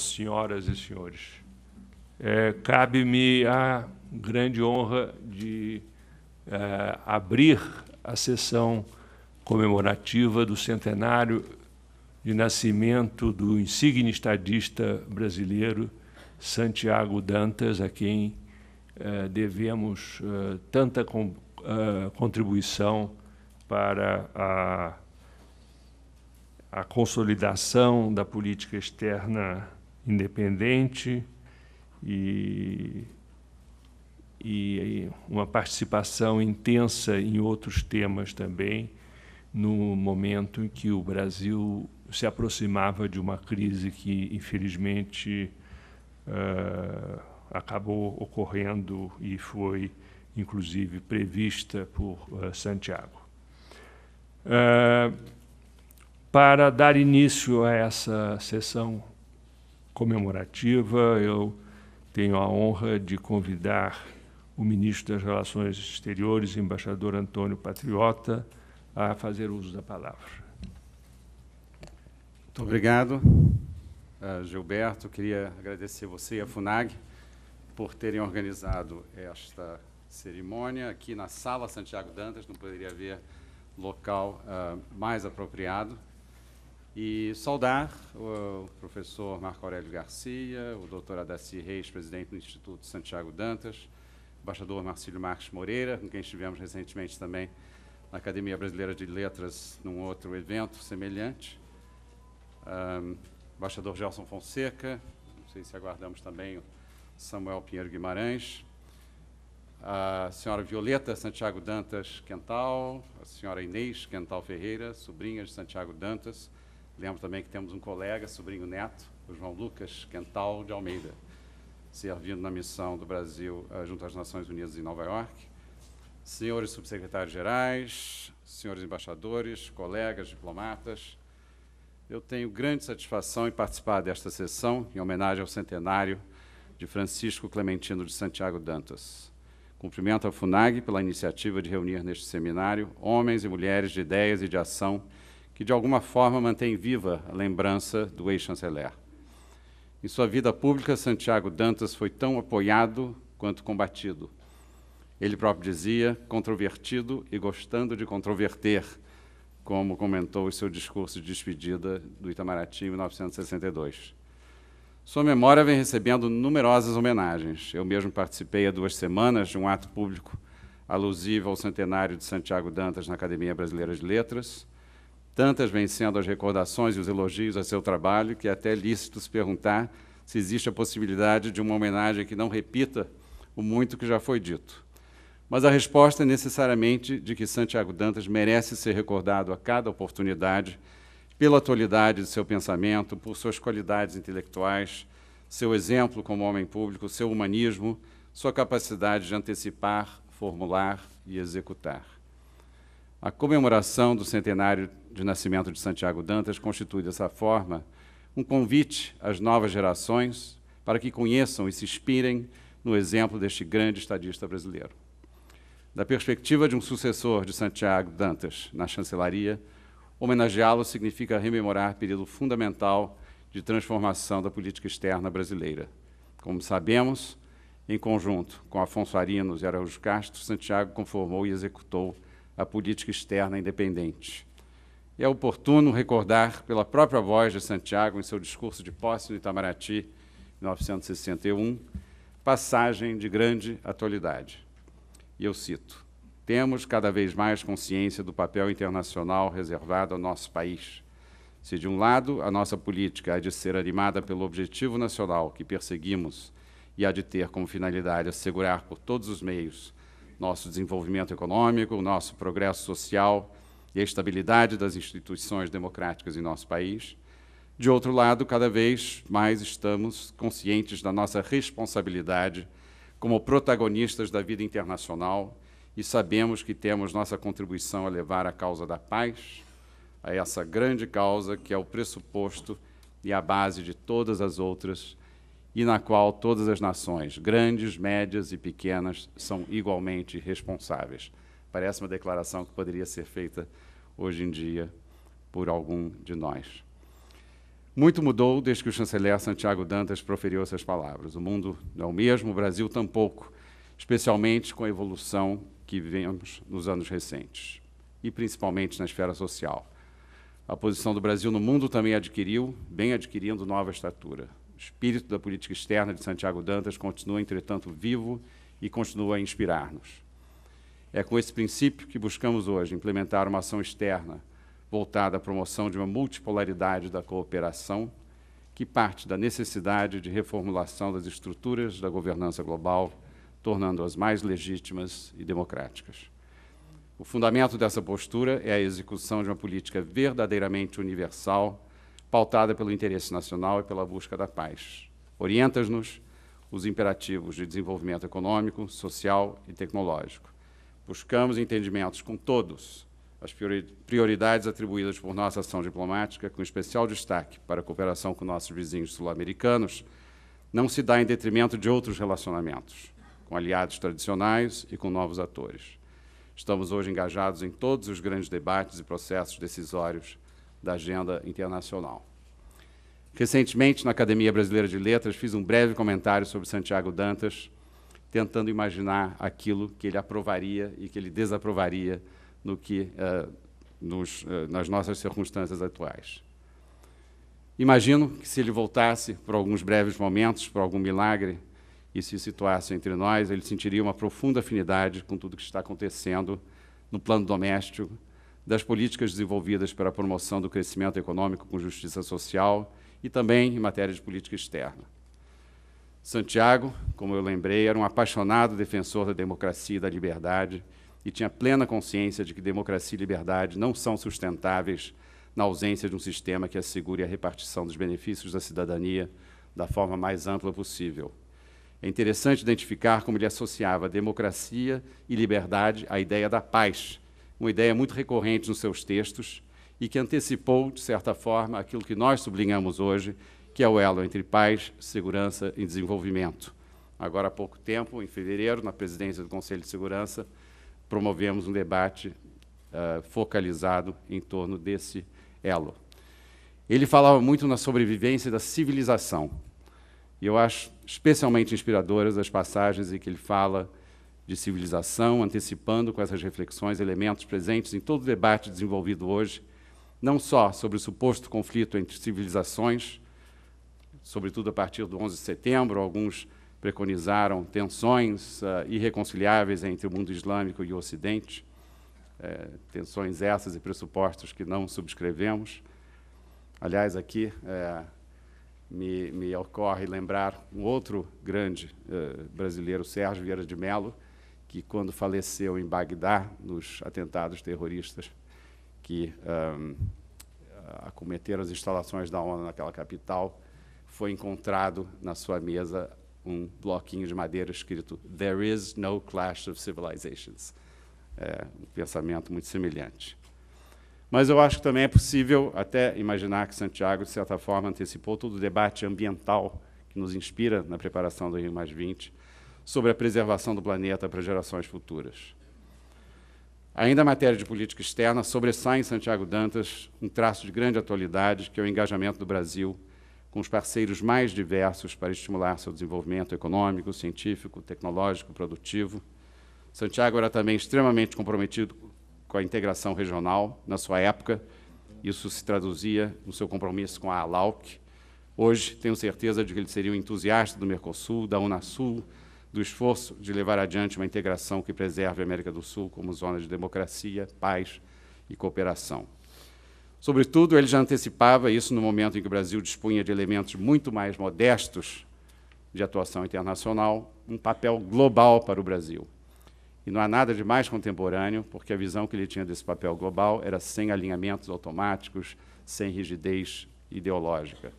senhoras e senhores. É, Cabe-me a grande honra de é, abrir a sessão comemorativa do centenário de nascimento do insigne estadista brasileiro Santiago Dantas, a quem é, devemos é, tanta com, é, contribuição para a, a consolidação da política externa independente e, e uma participação intensa em outros temas também, no momento em que o Brasil se aproximava de uma crise que, infelizmente, uh, acabou ocorrendo e foi, inclusive, prevista por uh, Santiago. Uh, para dar início a essa sessão comemorativa. Eu tenho a honra de convidar o ministro das Relações Exteriores, embaixador Antônio Patriota, a fazer uso da palavra. Muito obrigado, ah, Gilberto. Queria agradecer você e a FUNAG por terem organizado esta cerimônia aqui na Sala Santiago Dantas. Não poderia haver local ah, mais apropriado. E saudar o professor Marco Aurélio Garcia, o doutor Adaci Reis, presidente do Instituto Santiago Dantas, o embaixador Marcílio Marques Moreira, com quem estivemos recentemente também na Academia Brasileira de Letras, num outro evento semelhante, um, embaixador Gelson Fonseca, não sei se aguardamos também o Samuel Pinheiro Guimarães, a senhora Violeta Santiago Dantas Quental, a senhora Inês Quental Ferreira, sobrinha de Santiago Dantas, Lembro também que temos um colega, sobrinho neto, o João Lucas Quental de Almeida, servindo na missão do Brasil eh, junto às Nações Unidas em Nova York. Senhores subsecretários gerais, senhores embaixadores, colegas diplomatas, eu tenho grande satisfação em participar desta sessão em homenagem ao centenário de Francisco Clementino de Santiago Dantas. Cumprimento a FUNAG pela iniciativa de reunir neste seminário homens e mulheres de ideias e de ação que de alguma forma mantém viva a lembrança do ex-chanceler. Em sua vida pública, Santiago Dantas foi tão apoiado quanto combatido. Ele próprio dizia, controvertido e gostando de controverter, como comentou em seu discurso de despedida do Itamaraty em 1962. Sua memória vem recebendo numerosas homenagens. Eu mesmo participei há duas semanas de um ato público alusivo ao centenário de Santiago Dantas na Academia Brasileira de Letras. Tantas vêm sendo as recordações e os elogios a seu trabalho que é até lícito se perguntar se existe a possibilidade de uma homenagem que não repita o muito que já foi dito. Mas a resposta é necessariamente de que Santiago Dantas merece ser recordado a cada oportunidade pela atualidade de seu pensamento, por suas qualidades intelectuais, seu exemplo como homem público, seu humanismo, sua capacidade de antecipar, formular e executar. A comemoração do centenário de nascimento de Santiago Dantas constitui dessa forma um convite às novas gerações para que conheçam e se inspirem no exemplo deste grande estadista brasileiro. Da perspectiva de um sucessor de Santiago Dantas na chancelaria, homenageá-lo significa rememorar período fundamental de transformação da política externa brasileira. Como sabemos, em conjunto com Afonso Arinos e Araújo Castro, Santiago conformou e executou a política externa independente, e é oportuno recordar pela própria voz de Santiago, em seu discurso de posse no Itamaraty, 1961, passagem de grande atualidade. E eu cito: Temos cada vez mais consciência do papel internacional reservado ao nosso país. Se, de um lado, a nossa política é de ser animada pelo objetivo nacional que perseguimos e há de ter como finalidade assegurar por todos os meios nosso desenvolvimento econômico, nosso progresso social e a estabilidade das instituições democráticas em nosso país. De outro lado, cada vez mais estamos conscientes da nossa responsabilidade como protagonistas da vida internacional e sabemos que temos nossa contribuição a levar a causa da paz, a essa grande causa que é o pressuposto e a base de todas as outras e na qual todas as nações, grandes, médias e pequenas, são igualmente responsáveis. Parece uma declaração que poderia ser feita hoje em dia por algum de nós. Muito mudou desde que o chanceler Santiago Dantas proferiu essas palavras. O mundo não é o mesmo, o Brasil tampouco, especialmente com a evolução que vivemos nos anos recentes, e principalmente na esfera social. A posição do Brasil no mundo também adquiriu, bem adquirindo nova estatura. O espírito da política externa de Santiago Dantas continua, entretanto, vivo e continua a inspirar-nos. É com esse princípio que buscamos hoje implementar uma ação externa voltada à promoção de uma multipolaridade da cooperação, que parte da necessidade de reformulação das estruturas da governança global, tornando-as mais legítimas e democráticas. O fundamento dessa postura é a execução de uma política verdadeiramente universal, pautada pelo interesse nacional e pela busca da paz. Orienta-nos os imperativos de desenvolvimento econômico, social e tecnológico Buscamos entendimentos com todos as prioridades atribuídas por nossa ação diplomática, com especial destaque para a cooperação com nossos vizinhos sul-americanos, não se dá em detrimento de outros relacionamentos, com aliados tradicionais e com novos atores. Estamos hoje engajados em todos os grandes debates e processos decisórios da agenda internacional. Recentemente, na Academia Brasileira de Letras, fiz um breve comentário sobre Santiago Dantas, tentando imaginar aquilo que ele aprovaria e que ele desaprovaria no que, uh, nos, uh, nas nossas circunstâncias atuais. Imagino que se ele voltasse por alguns breves momentos, por algum milagre, e se situasse entre nós, ele sentiria uma profunda afinidade com tudo o que está acontecendo no plano doméstico, das políticas desenvolvidas para a promoção do crescimento econômico com justiça social e também em matéria de política externa. Santiago, como eu lembrei, era um apaixonado defensor da democracia e da liberdade e tinha plena consciência de que democracia e liberdade não são sustentáveis na ausência de um sistema que assegure a repartição dos benefícios da cidadania da forma mais ampla possível. É interessante identificar como ele associava democracia e liberdade à ideia da paz, uma ideia muito recorrente nos seus textos e que antecipou, de certa forma, aquilo que nós sublinhamos hoje que é o elo entre paz, segurança e desenvolvimento. Agora há pouco tempo, em fevereiro, na presidência do Conselho de Segurança, promovemos um debate uh, focalizado em torno desse elo. Ele falava muito na sobrevivência da civilização. E eu acho especialmente inspiradoras as passagens em que ele fala de civilização, antecipando com essas reflexões elementos presentes em todo o debate desenvolvido hoje, não só sobre o suposto conflito entre civilizações, sobretudo a partir do 11 de setembro, alguns preconizaram tensões uh, irreconciliáveis entre o mundo islâmico e o Ocidente, é, tensões essas e pressupostos que não subscrevemos. Aliás, aqui é, me, me, ocorre lembrar um outro grande é, brasileiro, Sérgio Vieira de Mello, que quando faleceu em Bagdá, nos atentados terroristas que um, acometeram as instalações da ONU naquela capital, foi encontrado na sua mesa um bloquinho de madeira escrito There is no clash of civilizations. É, um pensamento muito semelhante. Mas eu acho que também é possível até imaginar que Santiago, de certa forma, antecipou todo o debate ambiental que nos inspira na preparação do Rio Mais 20 sobre a preservação do planeta para gerações futuras. Ainda a matéria de política externa sobressai em Santiago Dantas um traço de grande atualidade, que é o engajamento do Brasil com os parceiros mais diversos para estimular seu desenvolvimento econômico, científico, tecnológico, produtivo. Santiago era também extremamente comprometido com a integração regional na sua época. Isso se traduzia no seu compromisso com a ALAUC. Hoje, tenho certeza de que ele seria um entusiasta do Mercosul, da Unasul, do esforço de levar adiante uma integração que preserve a América do Sul como zona de democracia, paz e cooperação. Sobretudo, ele já antecipava isso no momento em que o Brasil dispunha de elementos muito mais modestos de atuação internacional, um papel global para o Brasil. E não há nada de mais contemporâneo, porque a visão que ele tinha desse papel global era sem alinhamentos automáticos, sem rigidez ideológica.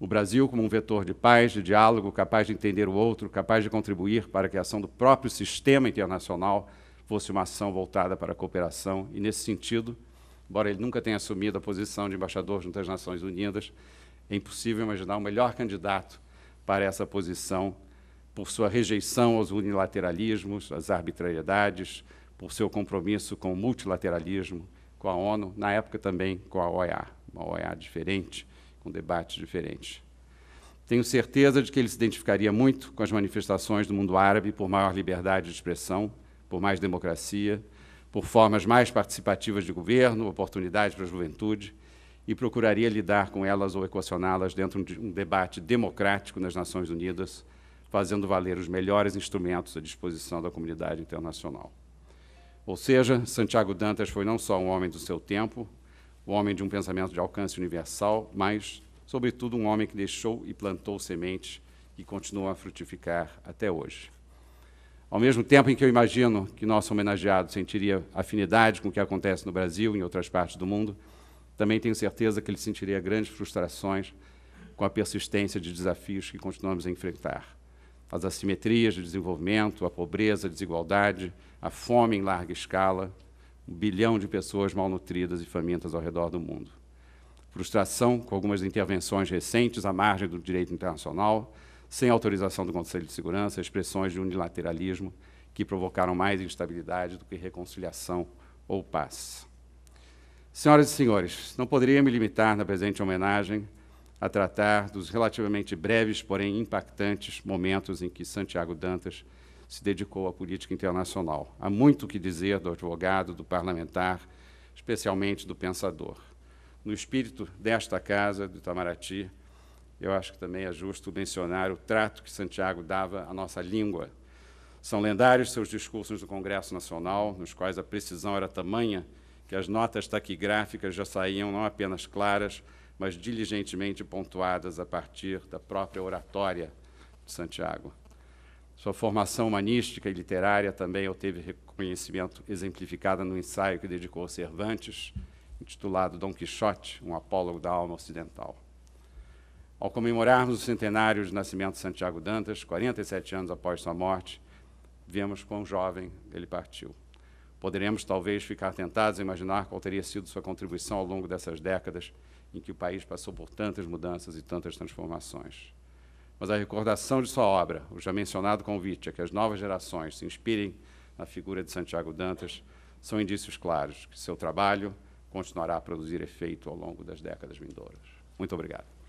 O Brasil, como um vetor de paz, de diálogo, capaz de entender o outro, capaz de contribuir para que a ação do próprio sistema internacional fosse uma ação voltada para a cooperação, e nesse sentido, Embora ele nunca tenha assumido a posição de embaixador junto às Nações Unidas, é impossível imaginar o melhor candidato para essa posição por sua rejeição aos unilateralismos, às arbitrariedades, por seu compromisso com o multilateralismo, com a ONU, na época também com a OEA, uma OEA diferente, com debates diferentes. Tenho certeza de que ele se identificaria muito com as manifestações do mundo árabe por maior liberdade de expressão, por mais democracia, por formas mais participativas de governo, oportunidades para a juventude, e procuraria lidar com elas ou equacioná-las dentro de um debate democrático nas Nações Unidas, fazendo valer os melhores instrumentos à disposição da comunidade internacional. Ou seja, Santiago Dantas foi não só um homem do seu tempo, um homem de um pensamento de alcance universal, mas, sobretudo, um homem que deixou e plantou sementes que continuam a frutificar até hoje. Ao mesmo tempo em que eu imagino que nosso homenageado sentiria afinidade com o que acontece no Brasil e em outras partes do mundo, também tenho certeza que ele sentiria grandes frustrações com a persistência de desafios que continuamos a enfrentar. As assimetrias de desenvolvimento, a pobreza, a desigualdade, a fome em larga escala, um bilhão de pessoas malnutridas e famintas ao redor do mundo. Frustração com algumas intervenções recentes à margem do direito internacional, sem autorização do Conselho de Segurança, expressões de unilateralismo que provocaram mais instabilidade do que reconciliação ou paz. Senhoras e senhores, não poderia me limitar na presente homenagem a tratar dos relativamente breves, porém impactantes, momentos em que Santiago Dantas se dedicou à política internacional. Há muito o que dizer do advogado, do parlamentar, especialmente do pensador. No espírito desta casa, do Itamaraty, eu acho que também é justo mencionar o trato que Santiago dava à nossa língua. São lendários seus discursos no Congresso Nacional, nos quais a precisão era tamanha que as notas taquigráficas já saíam não apenas claras, mas diligentemente pontuadas a partir da própria oratória de Santiago. Sua formação humanística e literária também obteve reconhecimento exemplificado no ensaio que dedicou a Cervantes, intitulado Dom Quixote, um apólogo da alma ocidental. Ao comemorarmos o centenário de nascimento de Santiago Dantas, 47 anos após sua morte, vemos quão jovem ele partiu. Poderemos talvez ficar tentados a imaginar qual teria sido sua contribuição ao longo dessas décadas em que o país passou por tantas mudanças e tantas transformações. Mas a recordação de sua obra, o já mencionado convite a que as novas gerações se inspirem na figura de Santiago Dantas, são indícios claros que seu trabalho continuará a produzir efeito ao longo das décadas vindouras. Muito obrigado.